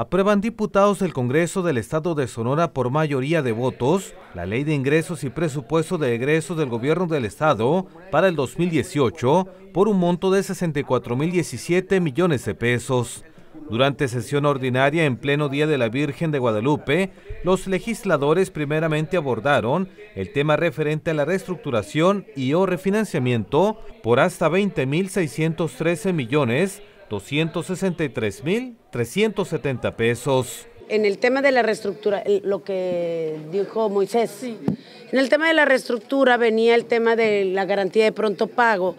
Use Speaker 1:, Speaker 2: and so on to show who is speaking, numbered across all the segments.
Speaker 1: aprueban diputados del Congreso del Estado de Sonora por mayoría de votos la Ley de Ingresos y Presupuesto de Egresos del Gobierno del Estado para el 2018 por un monto de 64.017 millones de pesos. Durante sesión ordinaria en pleno Día de la Virgen de Guadalupe, los legisladores primeramente abordaron el tema referente a la reestructuración y o refinanciamiento por hasta 20.613 millones 263.370 pesos.
Speaker 2: En el tema de la reestructura, lo que dijo Moisés, en el tema de la reestructura venía el tema de la garantía de pronto pago.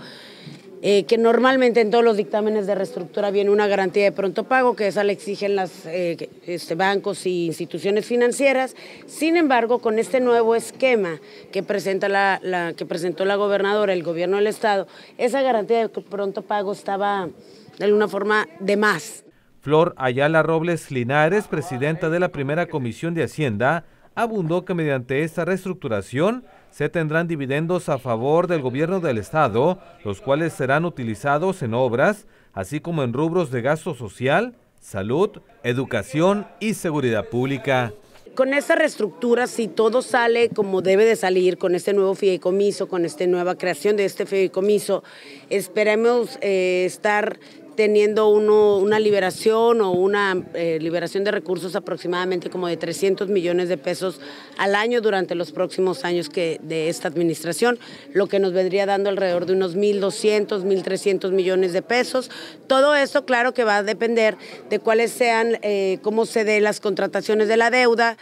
Speaker 2: Eh, que normalmente en todos los dictámenes de reestructura viene una garantía de pronto pago, que esa la exigen los eh, este, bancos y instituciones financieras. Sin embargo, con este nuevo esquema que, presenta la, que presentó la gobernadora, el gobierno del Estado, esa garantía de pronto pago estaba de alguna forma de más.
Speaker 1: Flor Ayala Robles Linares, presidenta de la primera comisión de Hacienda, abundó que mediante esta reestructuración se tendrán dividendos a favor del gobierno del Estado, los cuales serán utilizados en obras, así como en rubros de gasto social, salud, educación y seguridad pública.
Speaker 2: Con esta reestructura, si todo sale como debe de salir, con este nuevo fideicomiso, con esta nueva creación de este fideicomiso, esperemos eh, estar teniendo una liberación o una eh, liberación de recursos aproximadamente como de 300 millones de pesos al año durante los próximos años que, de esta administración, lo que nos vendría dando alrededor de unos 1.200, 1.300 millones de pesos. Todo eso, claro que va a depender de cuáles sean, eh, cómo se den las contrataciones de la deuda.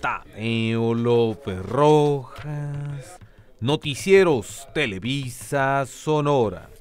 Speaker 1: Tadeo López Rojas, Noticieros Televisa Sonora.